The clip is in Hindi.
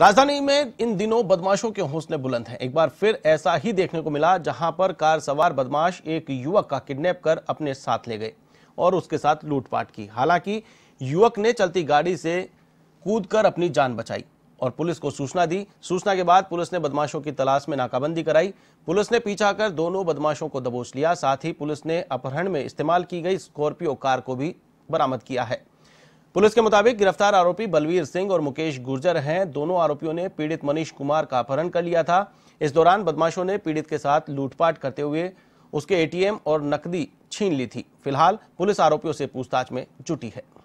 राजधानी में इन दिनों बदमाशों के हौसले बुलंद हैं एक बार फिर ऐसा ही देखने को मिला जहां पर कार सवार बदमाश एक युवक का किडनैप कर अपने साथ ले गए और उसके साथ लूटपाट की हालांकि युवक ने चलती गाड़ी से कूद कर अपनी जान बचाई और पुलिस को सूचना दी सूचना के बाद पुलिस ने बदमाशों की तलाश में नाकाबंदी कराई पुलिस ने पीछा कर दोनों बदमाशों को दबोच लिया साथ ही पुलिस ने अपहरण में इस्तेमाल की गई स्कॉर्पियो कार को भी बरामद किया है पुलिस के मुताबिक गिरफ्तार आरोपी बलवीर सिंह और मुकेश गुर्जर हैं दोनों आरोपियों ने पीड़ित मनीष कुमार का अपहरण कर लिया था इस दौरान बदमाशों ने पीड़ित के साथ लूटपाट करते हुए उसके एटीएम और नकदी छीन ली थी फिलहाल पुलिस आरोपियों से पूछताछ में जुटी है